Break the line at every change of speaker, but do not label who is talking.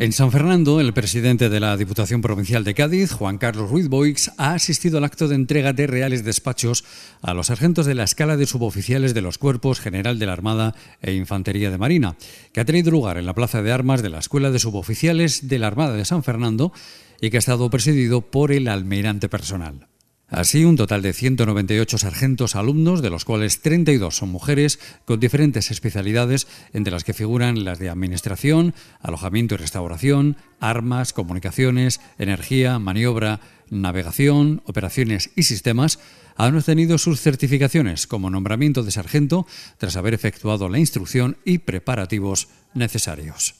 En San Fernando, el presidente de la Diputación Provincial de Cádiz, Juan Carlos Ruiz Boix, ha asistido al acto de entrega de reales despachos a los sargentos de la escala de suboficiales de los Cuerpos General de la Armada e Infantería de Marina, que ha tenido lugar en la Plaza de Armas de la Escuela de Suboficiales de la Armada de San Fernando y que ha estado presidido por el almirante personal. Así, un total de 198 sargentos alumnos, de los cuales 32 son mujeres, con diferentes especialidades, entre las que figuran las de Administración, Alojamiento y Restauración, Armas, Comunicaciones, Energía, Maniobra, Navegación, Operaciones y Sistemas, han obtenido sus certificaciones como nombramiento de sargento tras haber efectuado la instrucción y preparativos necesarios.